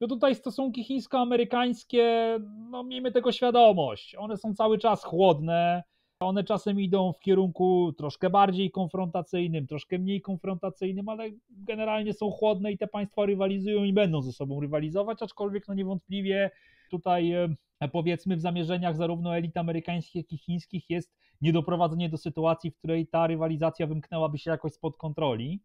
No tutaj stosunki chińsko-amerykańskie, no miejmy tego świadomość, one są cały czas chłodne, one czasem idą w kierunku troszkę bardziej konfrontacyjnym, troszkę mniej konfrontacyjnym, ale generalnie są chłodne i te państwa rywalizują i będą ze sobą rywalizować, aczkolwiek no niewątpliwie tutaj e, powiedzmy w zamierzeniach zarówno elit amerykańskich, jak i chińskich jest niedoprowadzenie do sytuacji, w której ta rywalizacja wymknęłaby się jakoś spod kontroli.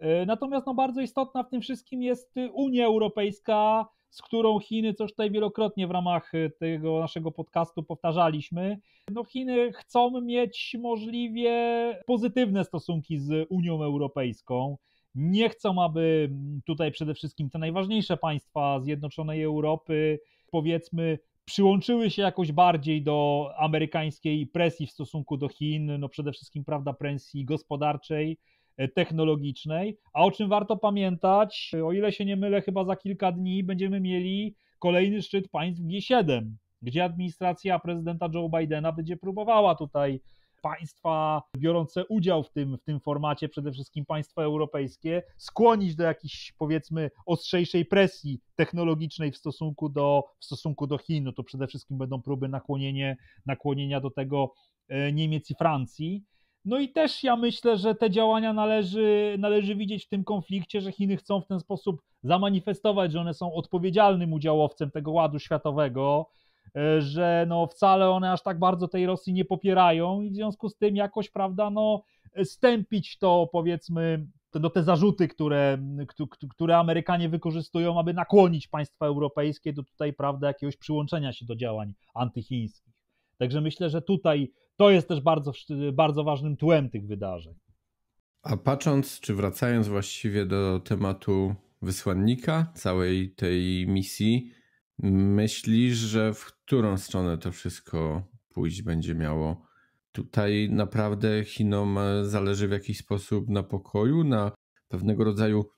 E, natomiast no, bardzo istotna w tym wszystkim jest Unia Europejska, z którą Chiny, coś tutaj wielokrotnie w ramach e, tego naszego podcastu powtarzaliśmy, no Chiny chcą mieć możliwie pozytywne stosunki z Unią Europejską. Nie chcą, aby mm, tutaj przede wszystkim te najważniejsze państwa Zjednoczonej Europy, powiedzmy, przyłączyły się jakoś bardziej do amerykańskiej presji w stosunku do Chin, no przede wszystkim, prawda, presji gospodarczej E, technologicznej. A o czym warto pamiętać, o ile się nie mylę, chyba za kilka dni będziemy mieli kolejny szczyt państw G7, gdzie administracja prezydenta Joe Bidena będzie próbowała tutaj państwa biorące udział w tym, w tym formacie, przede wszystkim państwa europejskie, skłonić do jakiejś powiedzmy ostrzejszej presji technologicznej w stosunku do, w stosunku do Chin. No to przede wszystkim będą próby nakłonienia do tego e, Niemiec i Francji. No i też ja myślę, że te działania należy, należy widzieć w tym konflikcie, że Chiny chcą w ten sposób zamanifestować, że one są odpowiedzialnym udziałowcem tego ładu światowego, e, że no wcale one aż tak bardzo tej Rosji nie popierają i w związku z tym jakoś, prawda, no stępić to powiedzmy no te zarzuty, które, które Amerykanie wykorzystują, aby nakłonić państwa europejskie do tutaj, prawda, jakiegoś przyłączenia się do działań antychińskich. Także myślę, że tutaj to jest też bardzo, bardzo ważnym tłem tych wydarzeń. A patrząc, czy wracając właściwie do tematu wysłannika, całej tej misji, myślisz, że w którą stronę to wszystko pójść będzie miało? Tutaj naprawdę Chinom zależy w jakiś sposób na pokoju, na pewnego rodzaju,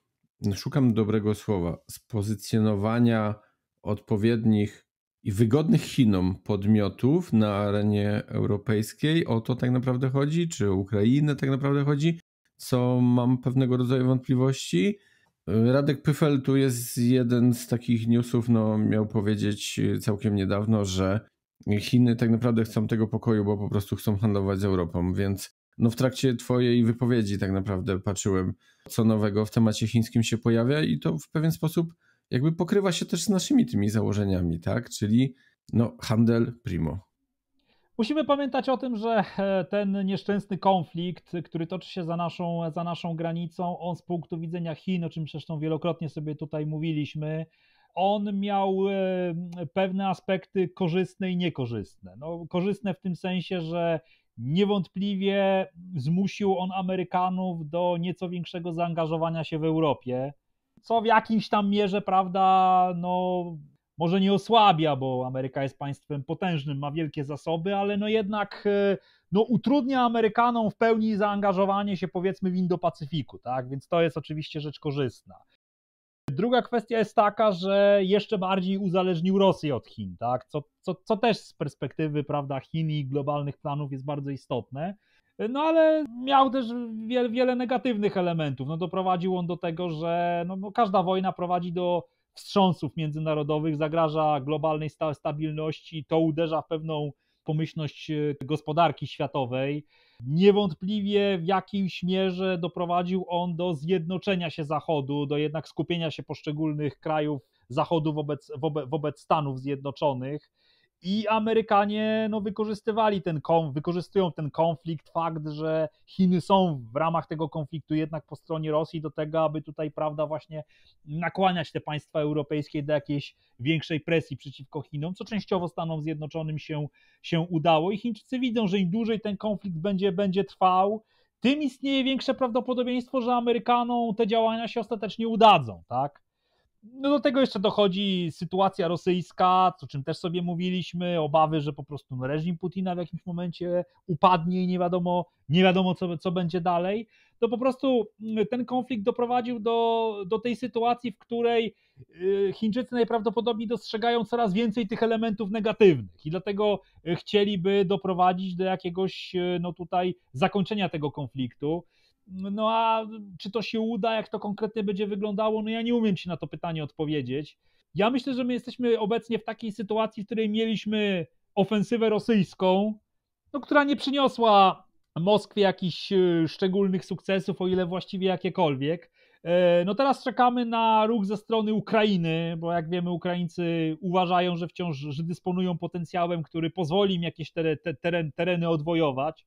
szukam dobrego słowa, spozycjonowania odpowiednich i wygodnych Chinom podmiotów na arenie europejskiej. O to tak naprawdę chodzi, czy Ukrainę tak naprawdę chodzi, co mam pewnego rodzaju wątpliwości. Radek Pyfel tu jest jeden z takich newsów, no miał powiedzieć całkiem niedawno, że Chiny tak naprawdę chcą tego pokoju, bo po prostu chcą handlować z Europą, więc no w trakcie twojej wypowiedzi tak naprawdę patrzyłem, co nowego w temacie chińskim się pojawia i to w pewien sposób jakby pokrywa się też z naszymi tymi założeniami, tak? Czyli no, handel primo. Musimy pamiętać o tym, że e, ten nieszczęsny konflikt, który toczy się za naszą, za naszą granicą, on z punktu widzenia Chin, o czym zresztą wielokrotnie sobie tutaj mówiliśmy, on miał e, pewne aspekty korzystne i niekorzystne. No, korzystne w tym sensie, że niewątpliwie zmusił on Amerykanów do nieco większego zaangażowania się w Europie co w jakimś tam mierze, prawda, no może nie osłabia, bo Ameryka jest państwem potężnym, ma wielkie zasoby, ale no jednak e, no, utrudnia Amerykanom w pełni zaangażowanie się powiedzmy w Indo-Pacyfiku, tak? Więc to jest oczywiście rzecz korzystna. Druga kwestia jest taka, że jeszcze bardziej uzależnił Rosję od Chin, tak? co, co, co też z perspektywy prawda, Chin i globalnych planów jest bardzo istotne. No ale miał też wiele, wiele negatywnych elementów. No doprowadził on do tego, że no, no, każda wojna prowadzi do wstrząsów międzynarodowych, zagraża globalnej stabilności, to uderza w pewną pomyślność e, gospodarki światowej. Niewątpliwie w jakiejś mierze doprowadził on do zjednoczenia się Zachodu, do jednak skupienia się poszczególnych krajów Zachodu wobec, wobec, wobec Stanów Zjednoczonych. I Amerykanie no, wykorzystywali ten konflikt, wykorzystują ten konflikt, fakt, że Chiny są w ramach tego konfliktu jednak po stronie Rosji do tego, aby tutaj, prawda, właśnie nakłaniać te państwa europejskie do jakiejś większej presji przeciwko Chinom, co częściowo Stanom Zjednoczonym się, się udało. I Chińczycy widzą, że im dłużej ten konflikt będzie, będzie trwał, tym istnieje większe prawdopodobieństwo, że Amerykanom te działania się ostatecznie udadzą, tak? No do tego jeszcze dochodzi sytuacja rosyjska, o czym też sobie mówiliśmy, obawy, że po prostu no, reżim Putina w jakimś momencie upadnie i nie wiadomo, nie wiadomo co, co będzie dalej. To po prostu mm, ten konflikt doprowadził do, do tej sytuacji, w której y, Chińczycy najprawdopodobniej dostrzegają coraz więcej tych elementów negatywnych i dlatego y, chcieliby doprowadzić do jakiegoś y, no tutaj zakończenia tego konfliktu. No a czy to się uda, jak to konkretnie będzie wyglądało, no ja nie umiem ci na to pytanie odpowiedzieć. Ja myślę, że my jesteśmy obecnie w takiej sytuacji, w której mieliśmy ofensywę rosyjską, no, która nie przyniosła Moskwie jakichś e, szczególnych sukcesów, o ile właściwie jakiekolwiek. E, no teraz czekamy na ruch ze strony Ukrainy, bo jak wiemy, Ukraińcy uważają, że wciąż że dysponują potencjałem, który pozwoli im jakieś teren, teren, tereny odwojować.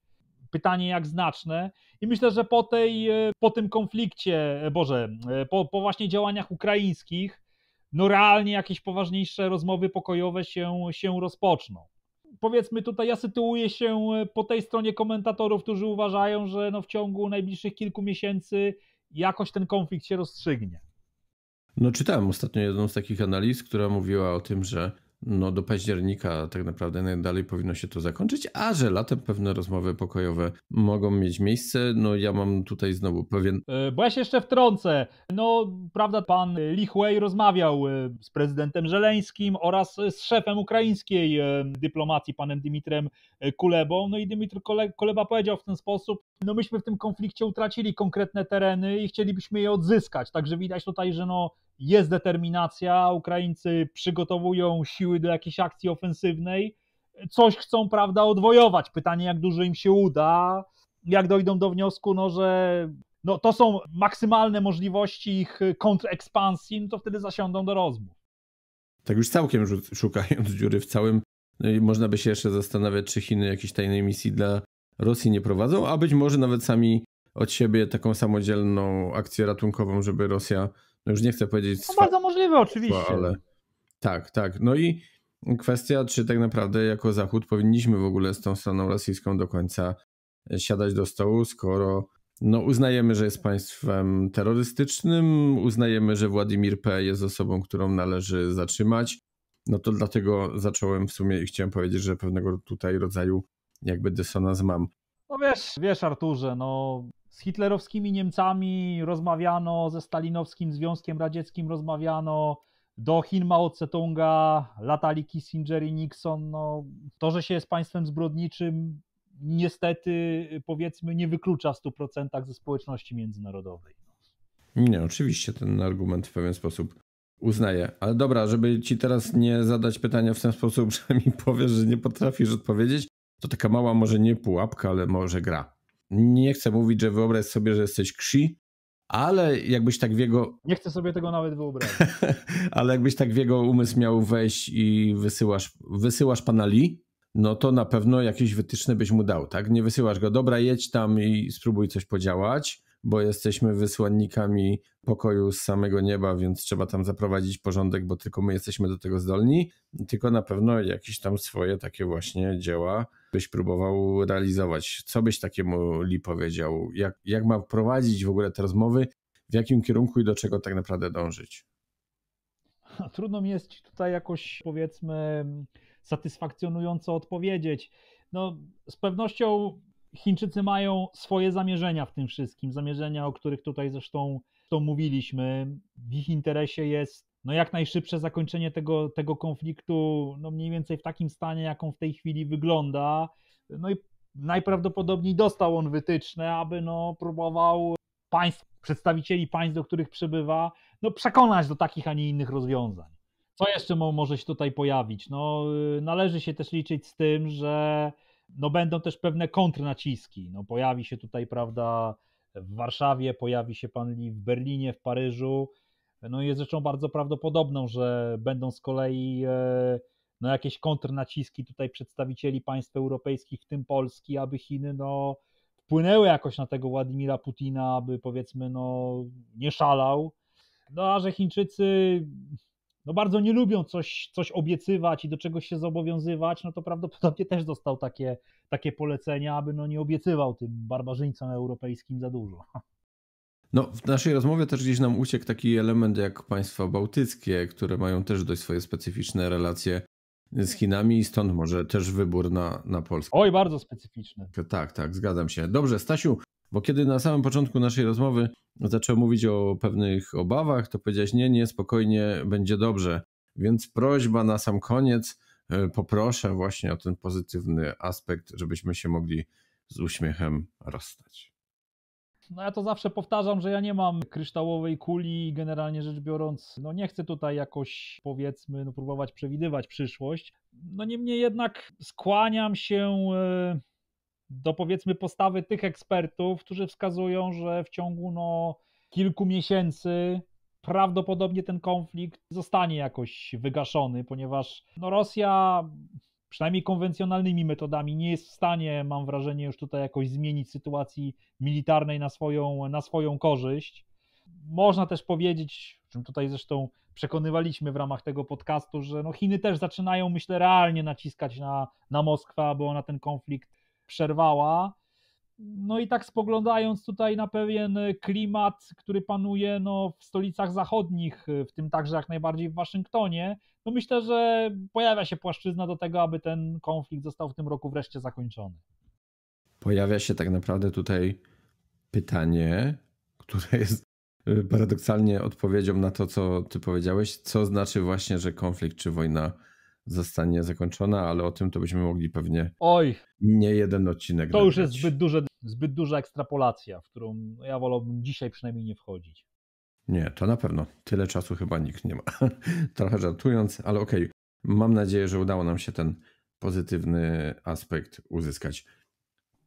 Pytanie jak znaczne i myślę, że po, tej, e, po tym konflikcie, e, Boże, e, po, po właśnie działaniach ukraińskich, no realnie jakieś poważniejsze rozmowy pokojowe się, się rozpoczną. Powiedzmy tutaj, ja sytuuję się po tej stronie komentatorów, którzy uważają, że no w ciągu najbliższych kilku miesięcy jakoś ten konflikt się rozstrzygnie. No czytałem ostatnio jedną z takich analiz, która mówiła o tym, że no do października tak naprawdę najdalej powinno się to zakończyć, a że latem pewne rozmowy pokojowe mogą mieć miejsce. No ja mam tutaj znowu pewien... E, bo ja się jeszcze wtrącę. No prawda, pan Lichwej rozmawiał e, z prezydentem Żeleńskim oraz e, z szefem ukraińskiej dyplomacji, panem Dimitrem Kulebą. No i Dymitr Kuleba powiedział w ten sposób, no myśmy w tym konflikcie utracili konkretne tereny i chcielibyśmy je odzyskać. Także widać tutaj, że no jest determinacja, Ukraińcy przygotowują siły do jakiejś akcji ofensywnej, coś chcą, prawda, odwojować. Pytanie, jak dużo im się uda, jak dojdą do wniosku, no, że no, to są maksymalne możliwości ich kontrekspansji, no to wtedy zasiądą do rozmów. Tak już całkiem szukając dziury w całym, no można by się jeszcze zastanawiać, czy Chiny jakiejś tajnej misji dla Rosji nie prowadzą, a być może nawet sami od siebie taką samodzielną akcję ratunkową, żeby Rosja no już nie chcę powiedzieć. No bardzo możliwe, oczywiście. Ale tak, tak. No i kwestia, czy tak naprawdę jako Zachód powinniśmy w ogóle z tą stroną rosyjską do końca e, siadać do stołu, skoro no, uznajemy, że jest państwem terrorystycznym, uznajemy, że Władimir P. jest osobą, którą należy zatrzymać. No to dlatego zacząłem w sumie i chciałem powiedzieć, że pewnego tutaj rodzaju jakby dysonans mam. No wiesz, wiesz Arturze, no hitlerowskimi Niemcami rozmawiano, ze stalinowskim Związkiem Radzieckim rozmawiano, do Chin Mao Tse-tunga latali Kissinger i Nixon. No, to, że się jest państwem zbrodniczym, niestety powiedzmy nie wyklucza w 100% ze społeczności międzynarodowej. Nie, oczywiście ten argument w pewien sposób uznaję. Ale dobra, żeby ci teraz nie zadać pytania w ten sposób, <laughs> że mi powiesz, że nie potrafisz odpowiedzieć, to taka mała może nie pułapka, ale może gra nie chcę mówić, że wyobraź sobie, że jesteś Krzi, ale jakbyś tak w jego... Nie chcę sobie tego nawet wyobrazić. <laughs> ale jakbyś tak w jego umysł miał wejść i wysyłasz, wysyłasz pana Li, no to na pewno jakieś wytyczne byś mu dał, tak? Nie wysyłasz go, dobra, jedź tam i spróbuj coś podziałać, bo jesteśmy wysłannikami pokoju z samego nieba, więc trzeba tam zaprowadzić porządek, bo tylko my jesteśmy do tego zdolni. Tylko na pewno jakieś tam swoje takie właśnie dzieła byś próbował realizować. Co byś takiemu Li powiedział? Jak, jak ma prowadzić w ogóle te rozmowy? W jakim kierunku i do czego tak naprawdę dążyć? Trudno mi jest tutaj jakoś, powiedzmy, satysfakcjonująco odpowiedzieć. No, z pewnością Chińczycy mają swoje zamierzenia w tym wszystkim, zamierzenia, o których tutaj zresztą to mówiliśmy. W ich interesie jest no jak najszybsze zakończenie tego, tego konfliktu, no mniej więcej w takim stanie, jaką w tej chwili wygląda. No i najprawdopodobniej dostał on wytyczne, aby no próbował państw, przedstawicieli państw, do których przybywa, no przekonać do takich, a nie innych rozwiązań. Co jeszcze może się tutaj pojawić? No, y, należy się też liczyć z tym, że no będą też pewne kontrnaciski. No pojawi się tutaj, prawda, w Warszawie, pojawi się pan Lee w Berlinie, w Paryżu. No jest rzeczą bardzo prawdopodobną, że będą z kolei e, no jakieś kontrnaciski tutaj przedstawicieli państw europejskich, w tym Polski, aby Chiny no wpłynęły jakoś na tego Władimira Putina, aby powiedzmy no nie szalał. No a że Chińczycy no bardzo nie lubią coś, coś obiecywać i do czegoś się zobowiązywać, no to prawdopodobnie też dostał takie, takie polecenia, aby no nie obiecywał tym barbarzyńcom europejskim za dużo. No, w naszej rozmowie też gdzieś nam uciekł taki element jak państwa bałtyckie, które mają też dość swoje specyficzne relacje z Chinami i stąd może też wybór na, na Polskę. Oj, bardzo specyficzny. Tak, tak, zgadzam się. Dobrze, Stasiu, bo kiedy na samym początku naszej rozmowy zacząłem mówić o pewnych obawach, to powiedziałeś: Nie, nie, spokojnie, będzie dobrze. Więc prośba na sam koniec, e, poproszę właśnie o ten pozytywny aspekt, żebyśmy się mogli z uśmiechem rozstać. No ja to zawsze powtarzam, że ja nie mam kryształowej kuli i generalnie rzecz biorąc, no nie chcę tutaj jakoś powiedzmy no próbować przewidywać przyszłość. No niemniej jednak skłaniam się e, do powiedzmy postawy tych ekspertów, którzy wskazują, że w ciągu no, kilku miesięcy prawdopodobnie ten konflikt zostanie jakoś wygaszony, ponieważ no, Rosja przynajmniej konwencjonalnymi metodami nie jest w stanie, mam wrażenie, już tutaj jakoś zmienić sytuacji militarnej na swoją, na swoją korzyść. Można też powiedzieć, czym tutaj zresztą przekonywaliśmy w ramach tego podcastu, że no Chiny też zaczynają, myślę, realnie naciskać na, na Moskwę, aby ona ten konflikt przerwała. No i tak spoglądając tutaj na pewien klimat, który panuje no, w stolicach zachodnich, w tym także jak najbardziej w Waszyngtonie, no myślę, że pojawia się płaszczyzna do tego, aby ten konflikt został w tym roku wreszcie zakończony. Pojawia się tak naprawdę tutaj pytanie, które jest y, paradoksalnie odpowiedzią na to, co ty powiedziałeś, co znaczy właśnie, że konflikt czy wojna zostanie zakończona, ale o tym to byśmy mogli pewnie Oj, nie jeden odcinek. To już jest zbyt, duże, zbyt duża ekstrapolacja, w którą no, ja wolałbym dzisiaj przynajmniej nie wchodzić. Nie, to na pewno. Tyle czasu chyba nikt nie ma. <laughs> Trochę żartując, ale okej. Okay. Mam nadzieję, że udało nam się ten pozytywny aspekt uzyskać.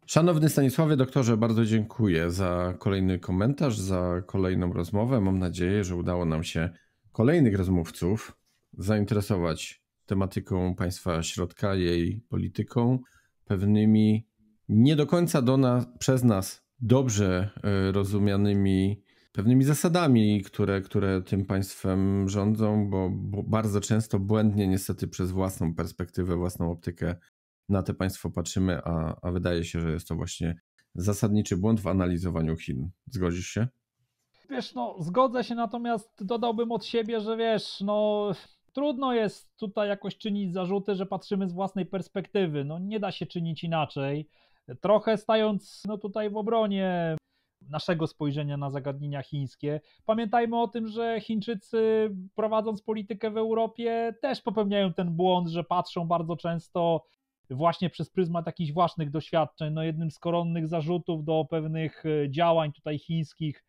Szanowny Stanisławie, doktorze, bardzo dziękuję za kolejny komentarz, za kolejną rozmowę. Mam nadzieję, że udało nam się kolejnych rozmówców zainteresować tematyką państwa środka, jej polityką, pewnymi nie do końca do nas, przez nas dobrze e, rozumianymi pewnymi zasadami, które, które tym państwem rządzą, bo, bo bardzo często błędnie niestety przez własną perspektywę, własną optykę na te państwo patrzymy, a, a wydaje się, że jest to właśnie zasadniczy błąd w analizowaniu Chin. Zgodzisz się? Wiesz, no zgodzę się, natomiast dodałbym od siebie, że wiesz, no Trudno jest tutaj jakoś czynić zarzuty, że patrzymy z własnej perspektywy. No nie da się czynić inaczej. Trochę stając no tutaj w obronie naszego spojrzenia na zagadnienia chińskie. Pamiętajmy o tym, że Chińczycy prowadząc politykę w Europie też popełniają ten błąd, że patrzą bardzo często właśnie przez pryzmat jakichś własnych doświadczeń. No jednym z koronnych zarzutów do pewnych e, działań tutaj chińskich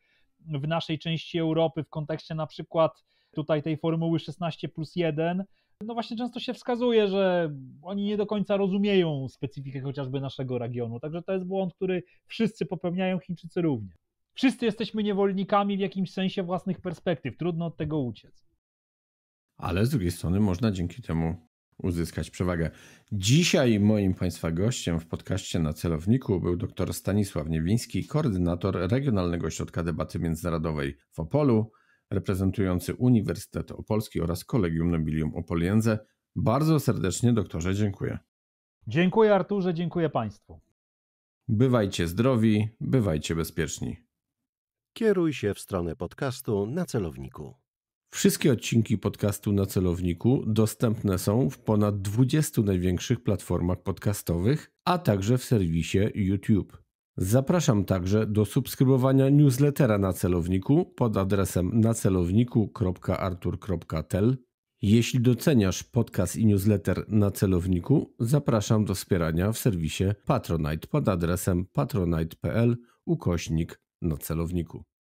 w naszej części Europy w kontekście na przykład tutaj tej formuły 16 plus 1, no właśnie często się wskazuje, że oni nie do końca rozumieją specyfikę chociażby naszego regionu. Także to jest błąd, który wszyscy popełniają, Chińczycy również. Wszyscy jesteśmy niewolnikami w jakimś sensie własnych perspektyw. Trudno od tego uciec. Ale z drugiej strony można dzięki temu uzyskać przewagę. Dzisiaj moim Państwa gościem w podcaście na celowniku był dr Stanisław Niewiński, koordynator Regionalnego Ośrodka Debaty Międzynarodowej w Opolu reprezentujący Uniwersytet Opolski oraz Kolegium Nobilium Opoliense. Bardzo serdecznie doktorze dziękuję. Dziękuję Arturze, dziękuję Państwu. Bywajcie zdrowi, bywajcie bezpieczni. Kieruj się w stronę podcastu na celowniku. Wszystkie odcinki podcastu na celowniku dostępne są w ponad 20 największych platformach podcastowych, a także w serwisie YouTube. Zapraszam także do subskrybowania newslettera na celowniku pod adresem nacelowniku.artur.tel. Jeśli doceniasz podcast i newsletter na celowniku, zapraszam do wspierania w serwisie Patronite pod adresem patronite.pl ukośnik na celowniku.